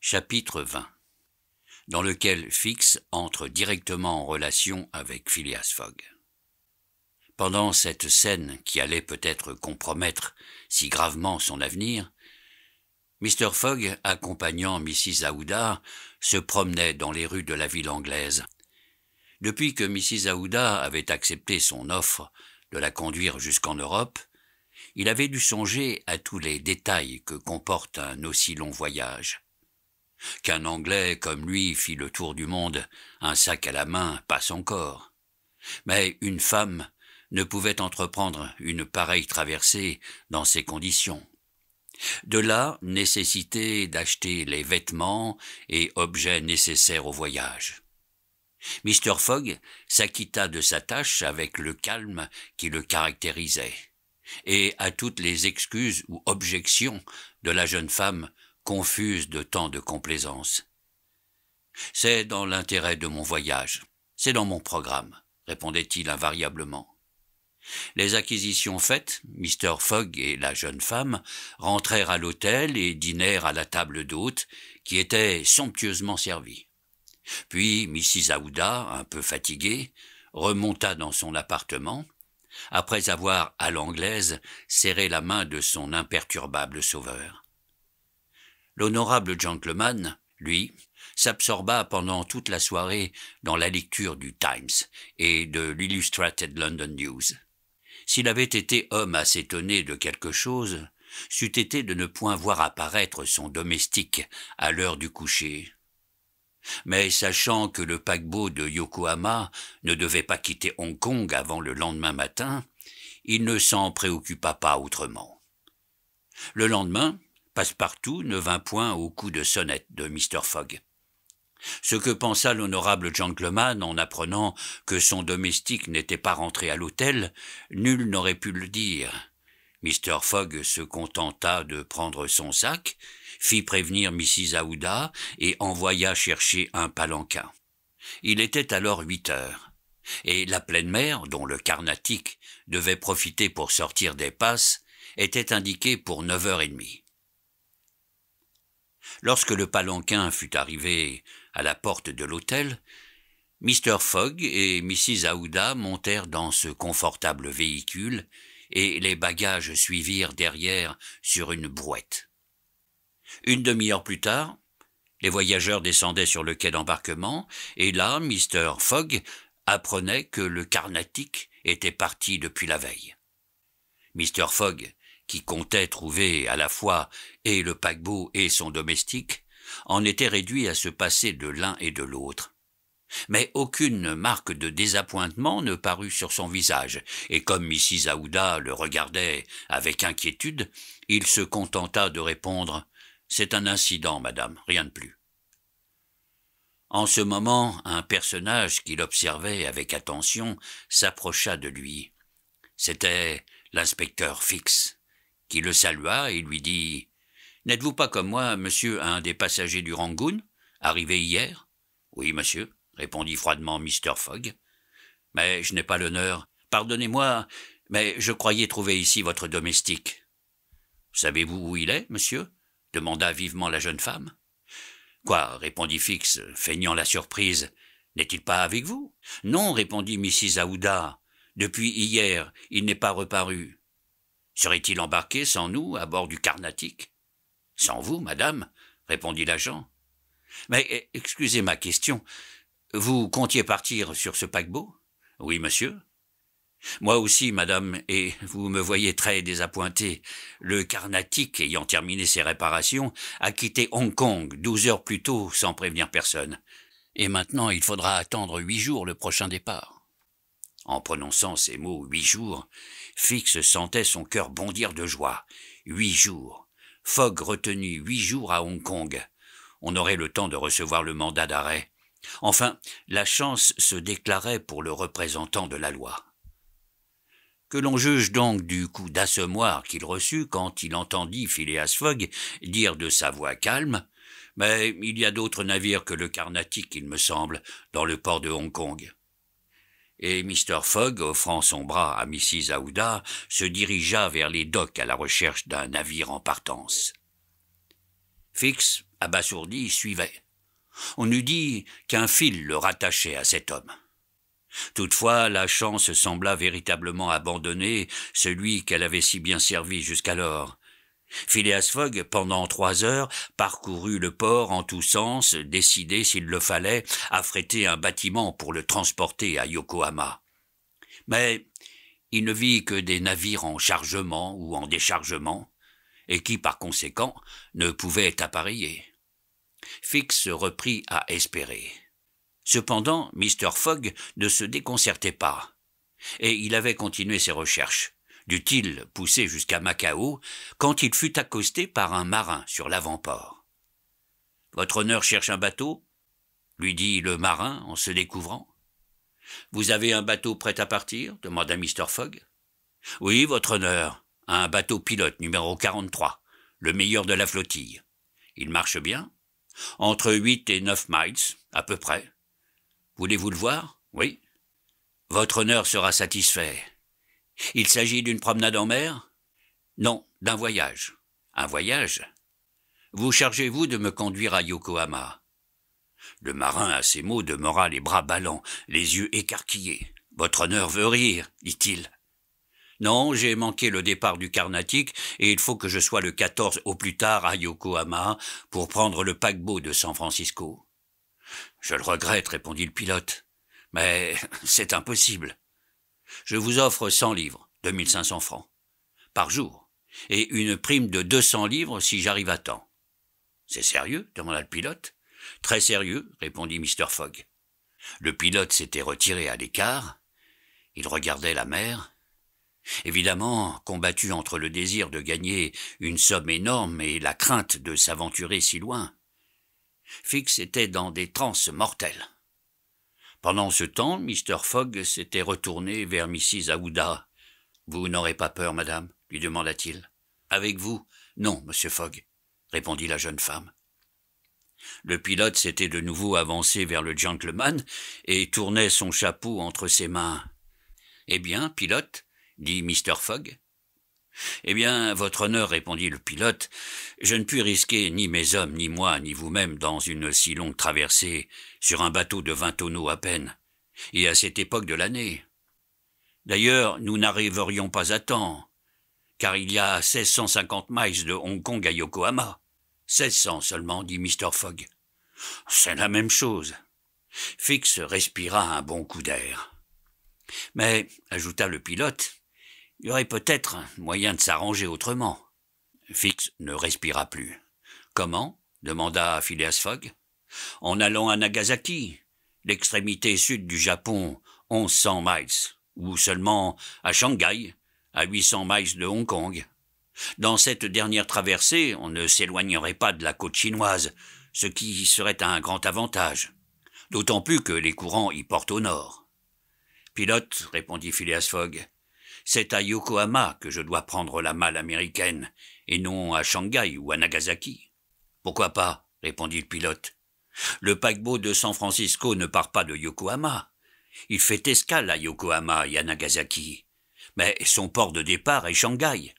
Chapitre 20 Dans lequel Fix entre directement en relation avec Phileas Fogg. Pendant cette scène qui allait peut-être compromettre si gravement son avenir, Mr. Fogg, accompagnant Mrs. Aouda, se promenait dans les rues de la ville anglaise. Depuis que Mrs. Aouda avait accepté son offre de la conduire jusqu'en Europe, il avait dû songer à tous les détails que comporte un aussi long voyage qu'un Anglais comme lui fit le tour du monde, un sac à la main, pas son corps. Mais une femme ne pouvait entreprendre une pareille traversée dans ces conditions. De là nécessité d'acheter les vêtements et objets nécessaires au voyage. Mr. Fogg s'acquitta de sa tâche avec le calme qui le caractérisait, et à toutes les excuses ou objections de la jeune femme confuse de tant de complaisance. C'est dans l'intérêt de mon voyage, c'est dans mon programme, répondait-il invariablement. Les acquisitions faites, Mr. Fogg et la jeune femme rentrèrent à l'hôtel et dînèrent à la table d'hôte, qui était somptueusement servie. Puis Mrs. Aouda, un peu fatiguée, remonta dans son appartement, après avoir, à l'anglaise, serré la main de son imperturbable sauveur. L'honorable gentleman, lui, s'absorba pendant toute la soirée dans la lecture du Times et de l'Illustrated London News. S'il avait été homme à s'étonner de quelque chose, c'eût été de ne point voir apparaître son domestique à l'heure du coucher. Mais sachant que le paquebot de Yokohama ne devait pas quitter Hong Kong avant le lendemain matin, il ne s'en préoccupa pas autrement. Le lendemain, Passepartout ne vint point au coup de sonnette de Mr. Fogg. Ce que pensa l'honorable gentleman en apprenant que son domestique n'était pas rentré à l'hôtel, nul n'aurait pu le dire. Mr. Fogg se contenta de prendre son sac, fit prévenir Mrs. Aouda et envoya chercher un palanquin. Il était alors huit heures, et la pleine mer, dont le carnatic devait profiter pour sortir des passes, était indiquée pour neuf heures et demie. Lorsque le palanquin fut arrivé à la porte de l'hôtel, Mr. Fogg et Mrs. Aouda montèrent dans ce confortable véhicule et les bagages suivirent derrière sur une brouette. Une demi-heure plus tard, les voyageurs descendaient sur le quai d'embarquement et là, Mr. Fogg apprenait que le Carnatic était parti depuis la veille. Mr. Fogg qui comptait trouver à la fois et le paquebot et son domestique, en était réduit à se passer de l'un et de l'autre. Mais aucune marque de désappointement ne parut sur son visage, et comme Mrs. Aouda le regardait avec inquiétude, il se contenta de répondre C'est un incident, madame, rien de plus. En ce moment, un personnage qu'il observait avec attention s'approcha de lui. C'était l'inspecteur Fix qui le salua et lui dit N'êtes-vous pas comme moi, monsieur, un des passagers du Rangoon, arrivé hier Oui, monsieur, répondit froidement Mr. Fogg. Mais je n'ai pas l'honneur. Pardonnez-moi, mais je croyais trouver ici votre domestique. Savez-vous où il est, monsieur demanda vivement la jeune femme. Quoi répondit Fix, feignant la surprise. N'est-il pas avec vous Non, répondit Mrs. Aouda. Depuis hier, il n'est pas reparu. Serait-il embarqué sans nous à bord du Carnatic Sans vous, madame, répondit l'agent. Mais eh, excusez ma question. Vous comptiez partir sur ce paquebot Oui, monsieur. Moi aussi, madame, et vous me voyez très désappointé. Le Carnatic, ayant terminé ses réparations, a quitté Hong Kong douze heures plus tôt sans prévenir personne. Et maintenant il faudra attendre huit jours le prochain départ. En prononçant ces mots huit jours, Fix sentait son cœur bondir de joie. Huit jours. Fogg retenu huit jours à Hong Kong. On aurait le temps de recevoir le mandat d'arrêt. Enfin, la chance se déclarait pour le représentant de la loi. Que l'on juge donc du coup d'assommoir qu'il reçut quand il entendit Phileas Fogg dire de sa voix calme Mais il y a d'autres navires que le Carnatic, il me semble, dans le port de Hong Kong et Mr. Fogg, offrant son bras à Mrs. Aouda, se dirigea vers les docks à la recherche d'un navire en partance. Fix, abasourdi, suivait. On eût dit qu'un fil le rattachait à cet homme. Toutefois, la chance sembla véritablement abandonner celui qu'elle avait si bien servi jusqu'alors, Phileas Fogg, pendant trois heures, parcourut le port en tous sens, décidé, s'il le fallait, à fréter un bâtiment pour le transporter à Yokohama. Mais il ne vit que des navires en chargement ou en déchargement, et qui, par conséquent, ne pouvaient appareiller. Fix reprit à espérer. Cependant, Mr. Fogg ne se déconcertait pas, et il avait continué ses recherches dut-il pousser jusqu'à Macao, quand il fut accosté par un marin sur l'avant-port. Votre honneur cherche un bateau lui dit le marin en se découvrant. Vous avez un bateau prêt à partir demanda Mr. Fogg. Oui, votre honneur, un bateau pilote numéro 43, le meilleur de la flottille. Il marche bien Entre huit et neuf miles, à peu près. Voulez-vous le voir Oui. Votre honneur sera satisfait. Il s'agit d'une promenade en mer Non, d'un voyage. Un voyage Vous chargez-vous de me conduire à Yokohama Le marin, à ces mots, demeura les bras ballants, les yeux écarquillés. Votre honneur veut rire, dit-il. Non, j'ai manqué le départ du Carnatic et il faut que je sois le 14 au plus tard à Yokohama pour prendre le paquebot de San Francisco. Je le regrette, répondit le pilote. Mais c'est impossible. Je vous offre 100 livres, 2500 francs, par jour, et une prime de 200 livres si j'arrive à temps. C'est sérieux demanda le pilote. Très sérieux, répondit Mr. Fogg. Le pilote s'était retiré à l'écart. Il regardait la mer. Évidemment, combattu entre le désir de gagner une somme énorme et la crainte de s'aventurer si loin. Fix était dans des transes mortelles. Pendant ce temps, Mr. Fogg s'était retourné vers Mrs. Aouda. Vous n'aurez pas peur, madame lui demanda-t-il. Avec vous Non, monsieur Fogg, répondit la jeune femme. Le pilote s'était de nouveau avancé vers le gentleman et tournait son chapeau entre ses mains. Eh bien, pilote, dit Mr. Fogg, eh bien, votre honneur, répondit le pilote, je ne puis risquer ni mes hommes, ni moi, ni vous-même dans une si longue traversée, sur un bateau de vingt tonneaux à peine, et à cette époque de l'année. D'ailleurs, nous n'arriverions pas à temps, car il y a 1650 miles de Hong Kong à Yokohama. cents seulement, dit Mr. Fogg. C'est la même chose. Fix respira un bon coup d'air. Mais, ajouta le pilote, il y aurait peut-être moyen de s'arranger autrement. Fix ne respira plus. Comment demanda Phileas Fogg. En allant à Nagasaki, l'extrémité sud du Japon, 1100 miles, ou seulement à Shanghai, à 800 miles de Hong Kong. Dans cette dernière traversée, on ne s'éloignerait pas de la côte chinoise, ce qui serait un grand avantage, d'autant plus que les courants y portent au nord. Pilote, répondit Phileas Fogg, c'est à Yokohama que je dois prendre la malle américaine, et non à Shanghai ou à Nagasaki. Pourquoi pas répondit le pilote. Le paquebot de San Francisco ne part pas de Yokohama. Il fait escale à Yokohama et à Nagasaki. Mais son port de départ est Shanghai.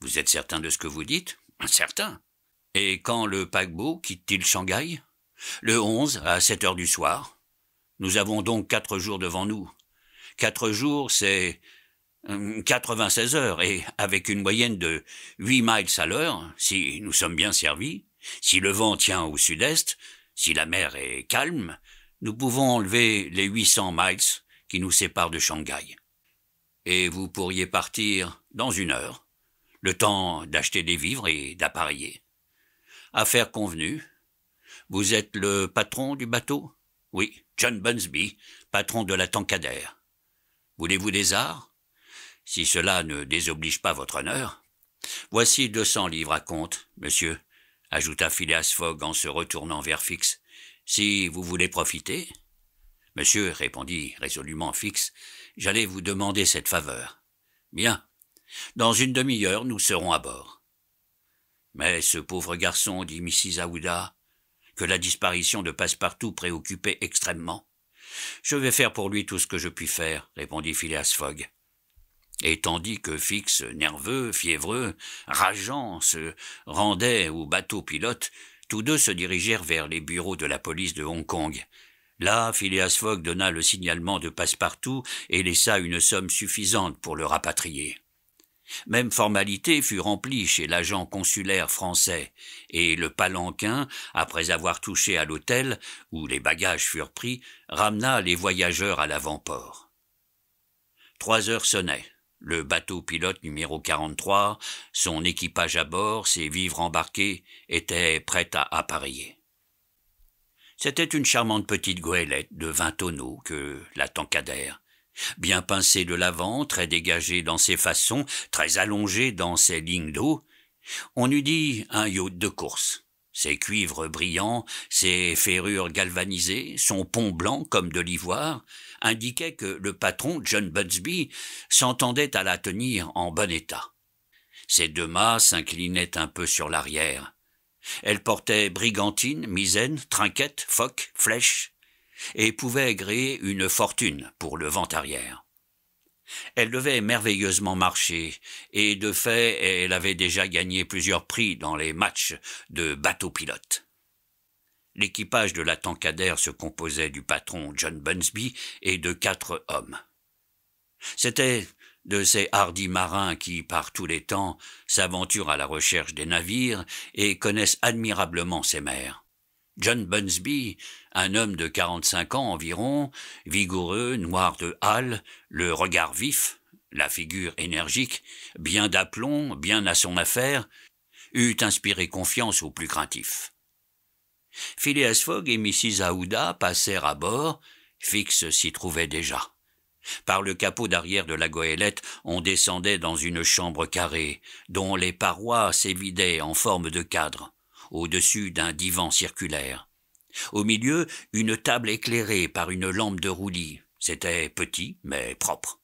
Vous êtes certain de ce que vous dites Certain. Et quand le paquebot quitte-t-il Shanghai Le 11 à 7 heures du soir. Nous avons donc quatre jours devant nous. Quatre jours, c'est 96 hum, heures, et avec une moyenne de 8 miles à l'heure, si nous sommes bien servis, si le vent tient au sud-est, si la mer est calme, nous pouvons enlever les 800 miles qui nous séparent de Shanghai. Et vous pourriez partir dans une heure, le temps d'acheter des vivres et d'appareiller. Affaire convenue. Vous êtes le patron du bateau Oui, John Bunsby, patron de la Tankadère. Voulez-vous des arts si cela ne désoblige pas votre honneur. Voici deux cents livres à compte, monsieur, ajouta Phileas Fogg en se retournant vers Fix. Si vous voulez profiter. Monsieur, répondit résolument Fix, j'allais vous demander cette faveur. Bien. Dans une demi-heure, nous serons à bord. Mais ce pauvre garçon, dit Mrs. Aouda, que la disparition de Passepartout préoccupait extrêmement. Je vais faire pour lui tout ce que je puis faire, répondit Phileas Fogg. Et tandis que Fix, nerveux, fiévreux, rageant, se rendait au bateau pilote, tous deux se dirigèrent vers les bureaux de la police de Hong Kong. Là, Phileas Fogg donna le signalement de Passepartout et laissa une somme suffisante pour le rapatrier. Même formalité fut remplie chez l'agent consulaire français, et le palanquin, après avoir touché à l'hôtel, où les bagages furent pris, ramena les voyageurs à l'avant-port. Trois heures sonnaient le bateau pilote numéro 43, son équipage à bord, ses vivres embarqués, étaient prêts à appareiller. C'était une charmante petite goélette de vingt tonneaux que la Tankadère, bien pincée de l'avant, très dégagée dans ses façons, très allongée dans ses lignes d'eau, on eût dit un yacht de course. Ses cuivres brillants, ses ferrures galvanisées, son pont blanc comme de l'ivoire, indiquait que le patron, John Budsby, s'entendait à la tenir en bon état. Ses deux mâts s'inclinaient un peu sur l'arrière. Elle portait brigantine, misaine, trinquette, foc, flèche, et pouvait gréer une fortune pour le vent arrière. Elle devait merveilleusement marcher, et de fait elle avait déjà gagné plusieurs prix dans les matchs de bateau-pilote. L'équipage de la Tankadère se composait du patron John Bunsby et de quatre hommes. C'était de ces hardis marins qui, par tous les temps, s'aventurent à la recherche des navires et connaissent admirablement ces mers. John Bunsby, un homme de quarante-cinq ans environ, vigoureux, noir de hâle, le regard vif, la figure énergique, bien d'aplomb, bien à son affaire, eût inspiré confiance aux plus craintifs. Phileas Fogg et Mrs. Aouda passèrent à bord. Fix s'y trouvait déjà. Par le capot d'arrière de la goélette, on descendait dans une chambre carrée, dont les parois s'évidaient en forme de cadre, au-dessus d'un divan circulaire. Au milieu, une table éclairée par une lampe de roulis. C'était petit, mais propre.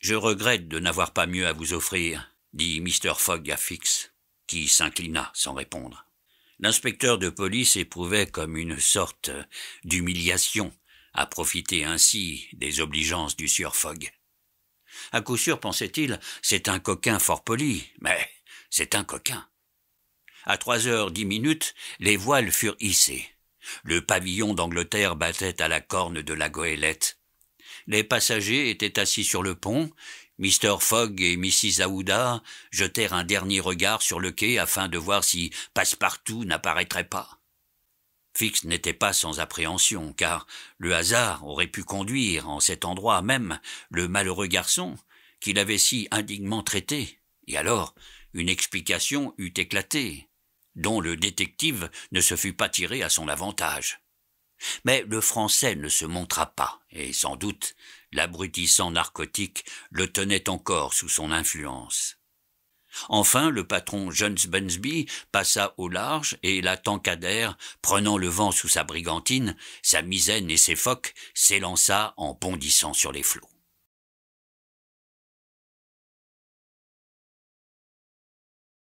Je regrette de n'avoir pas mieux à vous offrir, dit Mr. Fogg à Fix, qui s'inclina sans répondre. L'inspecteur de police éprouvait comme une sorte d'humiliation à profiter ainsi des obligeances du sieur Fogg. À coup sûr, pensait-il, c'est un coquin fort poli, mais c'est un coquin. À trois heures dix minutes, les voiles furent hissées. Le pavillon d'Angleterre battait à la corne de la goélette. Les passagers étaient assis sur le pont, Mr. Fogg et Mrs. Aouda jetèrent un dernier regard sur le quai afin de voir si Passepartout n'apparaîtrait pas. Fix n'était pas sans appréhension, car le hasard aurait pu conduire, en cet endroit même, le malheureux garçon qu'il avait si indignement traité, et alors une explication eût éclaté, dont le détective ne se fût pas tiré à son avantage. Mais le Français ne se montra pas, et sans doute l'abrutissant narcotique le tenait encore sous son influence. Enfin, le patron Jones Bunsby passa au large et la Tankadère, prenant le vent sous sa brigantine, sa misaine et ses phoques, s'élança en bondissant sur les flots.